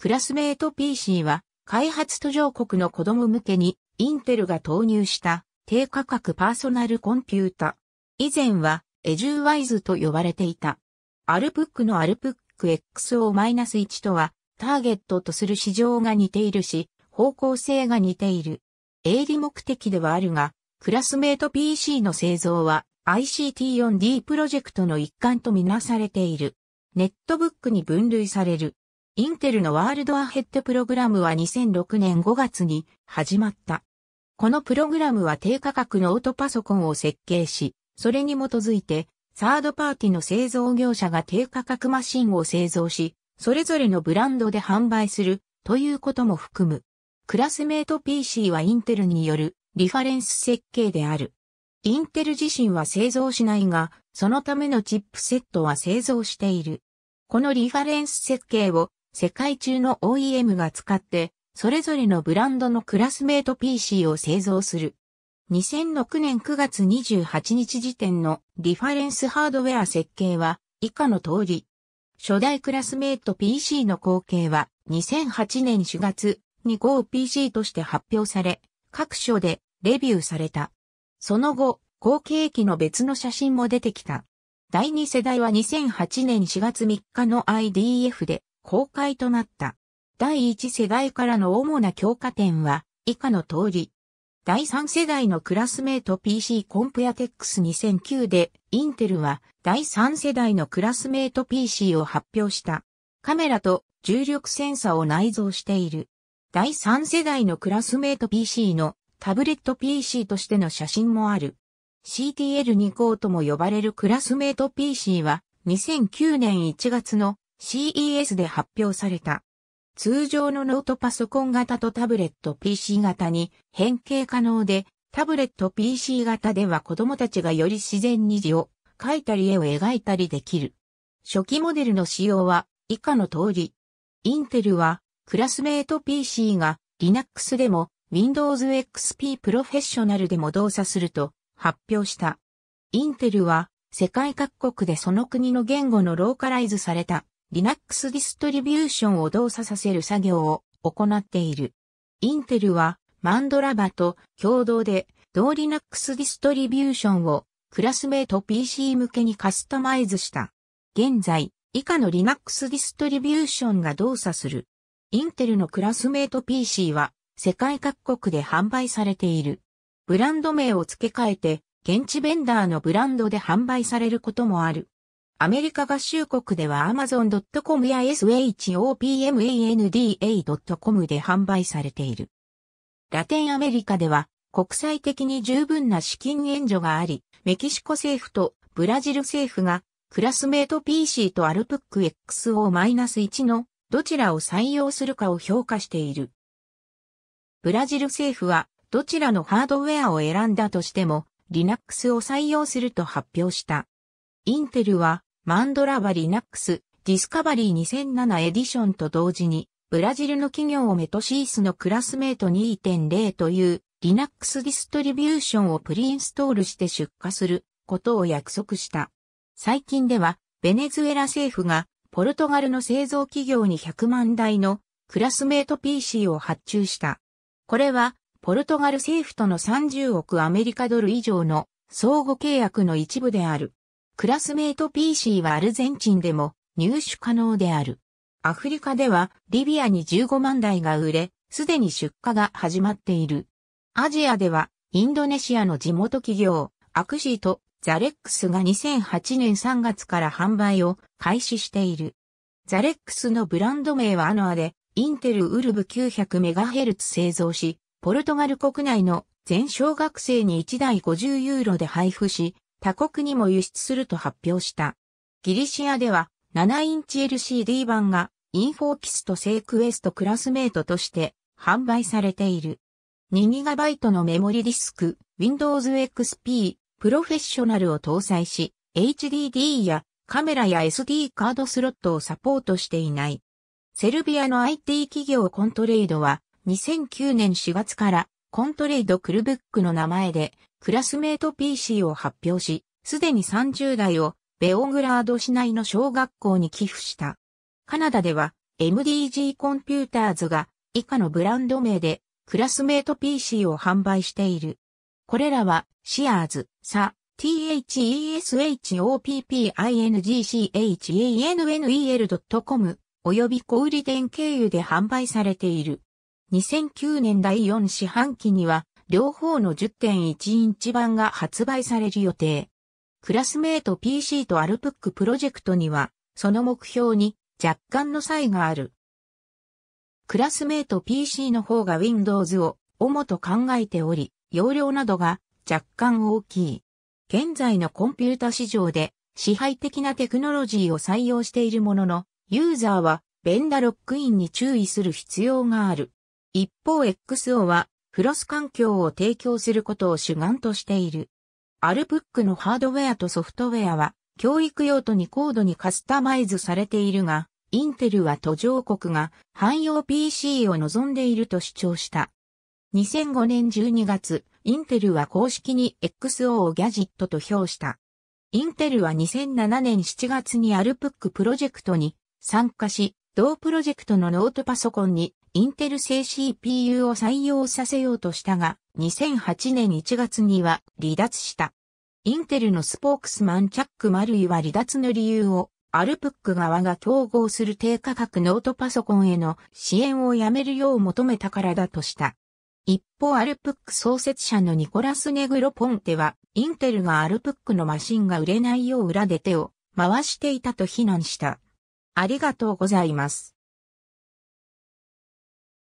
クラスメート PC は開発途上国の子供向けにインテルが投入した低価格パーソナルコンピュータ。以前はエジューワイズと呼ばれていた。アルプックのアルプック XO-1 とはターゲットとする市場が似ているし、方向性が似ている。営利目的ではあるが、クラスメート PC の製造は ICT4D プロジェクトの一環とみなされている。ネットブックに分類される。インテルのワールドアヘッドプログラムは2006年5月に始まった。このプログラムは低価格ノートパソコンを設計し、それに基づいて、サードパーティの製造業者が低価格マシンを製造し、それぞれのブランドで販売するということも含む。クラスメート PC はインテルによるリファレンス設計である。インテル自身は製造しないが、そのためのチップセットは製造している。このリファレンス設計を世界中の OEM が使って、それぞれのブランドのクラスメート PC を製造する。2006年9月28日時点のリファレンスハードウェア設計は以下の通り。初代クラスメート PC の後継は2008年4月に GoPC として発表され、各所でレビューされた。その後、後継機の別の写真も出てきた。第2世代は2008年4月3日の IDF で公開となった。第1世代からの主な強化点は、以下の通り。第3世代のクラスメート PC コンプヤテックス2009で、インテルは第3世代のクラスメート PC を発表した。カメラと重力センサを内蔵している。第3世代のクラスメート PC のタブレット PC としての写真もある。CTL2 号とも呼ばれるクラスメート PC は2009年1月の CES で発表された。通常のノートパソコン型とタブレット PC 型に変形可能で、タブレット PC 型では子供たちがより自然に字を書いたり絵を描いたりできる。初期モデルの仕様は以下の通り。インテルはクラスメート PC が Linux でも Windows XP プロフェッショナルでも動作すると発表した。インテルは世界各国でその国の言語のローカライズされた Linux ディストリビューションを動作させる作業を行っている。インテルはマンドラバと共同で同 Linux ディストリビューションをクラスメート PC 向けにカスタマイズした。現在、以下の Linux ディストリビューションが動作する。インテルのクラスメート PC は世界各国で販売されている。ブランド名を付け替えて、現地ベンダーのブランドで販売されることもある。アメリカ合衆国では Amazon.com や SHOPMANDA.com で販売されている。ラテンアメリカでは国際的に十分な資金援助があり、メキシコ政府とブラジル政府がクラスメート PC とアルプック XO-1 のどちらを採用するかを評価している。ブラジル政府はどちらのハードウェアを選んだとしても Linux を採用すると発表した。インテルはマンドラバリナックス、ディスカバリー2007エディションと同時に、ブラジルの企業をメトシースのクラスメート2.0という Linux ディストリビューションをプリインストールして出荷することを約束した。最近では、ベネズエラ政府がポルトガルの製造企業に100万台のクラスメート PC を発注した。これは、ポルトガル政府との30億アメリカドル以上の相互契約の一部である。クラスメイト PC はアルゼンチンでも入手可能である。アフリカではリビアに15万台が売れ、すでに出荷が始まっている。アジアではインドネシアの地元企業アクシーとザレックスが2008年3月から販売を開始している。ザレックスのブランド名はアノアで、インテルウルブ 900MHz 製造し、ポルトガル国内の全小学生に1台50ユーロで配布し、他国にも輸出すると発表した。ギリシアでは7インチ LCD 版がインフォーキスとセイクエストクラスメイトとして販売されている。2GB のメモリディスク、Windows XP、プロフェッショナルを搭載し、HDD やカメラや SD カードスロットをサポートしていない。セルビアの IT 企業コントレイドは2009年4月からコントレイド・クルブックの名前で、クラスメイト PC を発表し、すでに30台をベオグラード市内の小学校に寄付した。カナダでは MDG コンピューターズが以下のブランド名でクラスメイト PC を販売している。これらはシアーズ、サ、THESHOPPINGCHANNEL.com 及び小売店経由で販売されている。2009年第4四半期には、両方の10.1インチ版が発売される予定。クラスメイト PC とアルプックプロジェクトには、その目標に若干の差異がある。クラスメイト PC の方が Windows を主と考えており、容量などが若干大きい。現在のコンピュータ市場で支配的なテクノロジーを採用しているものの、ユーザーはベンダロックインに注意する必要がある。一方 XO は、フロス環境を提供することを主眼としている。アルプックのハードウェアとソフトウェアは、教育用途に高度にカスタマイズされているが、インテルは途上国が汎用 PC を望んでいると主張した。2005年12月、インテルは公式に XO をギャジットと評した。インテルは2007年7月にアルプックプロジェクトに参加し、同プロジェクトのノートパソコンにインテル製 CPU を採用させようとしたが、2008年1月には離脱した。インテルのスポークスマンチャック・マルイは離脱の理由を、アルプック側が競合する低価格ノートパソコンへの支援をやめるよう求めたからだとした。一方アルプック創設者のニコラス・ネグロ・ポンテは、インテルがアルプックのマシンが売れないよう裏で手を回していたと非難した。ありがとうございます。